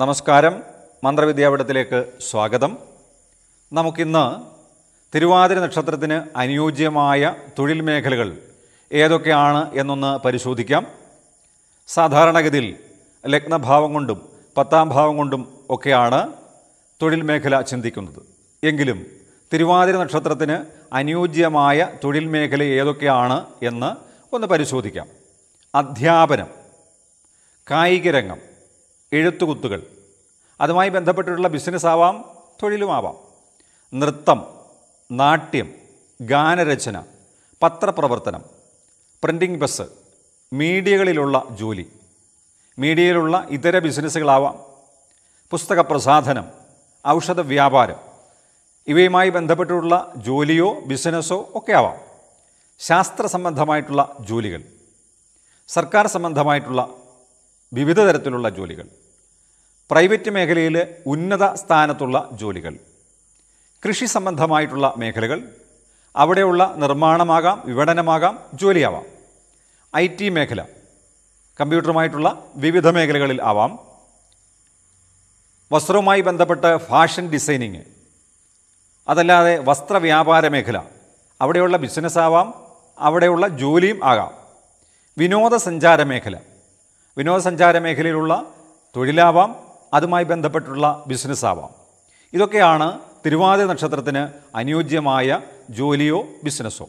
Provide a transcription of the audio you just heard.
നമസ്കാരം മന്ത്രവിദ്യാപീഠത്തിലേക്ക് സ്വാഗതം നമുക്കിന്ന് തിരുവാതിര നക്ഷത്രത്തിന് അനുയോജ്യമായ തൊഴിൽ മേഖലകൾ ഏതൊക്കെയാണ് എന്നൊന്ന് പരിശോധിക്കാം സാധാരണഗതിയിൽ ലഗ്നഭാവം കൊണ്ടും പത്താം ഭാവം കൊണ്ടും ഒക്കെയാണ് തൊഴിൽ മേഖല ചിന്തിക്കുന്നത് എങ്കിലും തിരുവാതിര നക്ഷത്രത്തിന് അനുയോജ്യമായ തൊഴിൽ മേഖല ഏതൊക്കെയാണ് എന്ന് ഒന്ന് പരിശോധിക്കാം അധ്യാപനം കായികരംഗം എഴുത്തുകുത്തുകൾ അതുമായി ബന്ധപ്പെട്ടിട്ടുള്ള ബിസിനസ് ആവാം തൊഴിലുമാവാം നൃത്തം നാട്യം ഗാനരചന പത്രപ്രവർത്തനം പ്രിൻറ്റിംഗ് ബസ് മീഡിയകളിലുള്ള ജോലി മീഡിയയിലുള്ള ഇതര ബിസിനസ്സുകളാവാം പുസ്തക പ്രസാധനം ഔഷധ വ്യാപാരം ഇവയുമായി ബന്ധപ്പെട്ടുള്ള ജോലിയോ ബിസിനസ്സോ ഒക്കെ ആവാം ശാസ്ത്ര സംബന്ധമായിട്ടുള്ള ജോലികൾ സർക്കാർ സംബന്ധമായിട്ടുള്ള വിവിധ തരത്തിലുള്ള ജോലികൾ പ്രൈവറ്റ് മേഖലയിൽ ഉന്നത സ്ഥാനത്തുള്ള ജോലികൾ കൃഷി സംബന്ധമായിട്ടുള്ള മേഖലകൾ അവിടെയുള്ള നിർമ്മാണമാകാം വിപണനമാകാം ജോലിയാവാം ഐ ടി മേഖല കമ്പ്യൂട്ടറുമായിട്ടുള്ള വിവിധ മേഖലകളിൽ ആവാം വസ്ത്രവുമായി ബന്ധപ്പെട്ട ഫാഷൻ ഡിസൈനിങ് അതല്ലാതെ വസ്ത്രവ്യാപാര മേഖല അവിടെയുള്ള ബിസിനസ് ആവാം അവിടെയുള്ള ജോലിയും ആകാം വിനോദസഞ്ചാര മേഖല വിനോദസഞ്ചാര മേഖലയിലുള്ള തൊഴിലാവാം അതുമായി ബന്ധപ്പെട്ടുള്ള ബിസിനസ് ആവാം ഇതൊക്കെയാണ് തിരുവാതിര നക്ഷത്രത്തിന് അനുയോജ്യമായ ജോലിയോ ബിസിനസ്സോ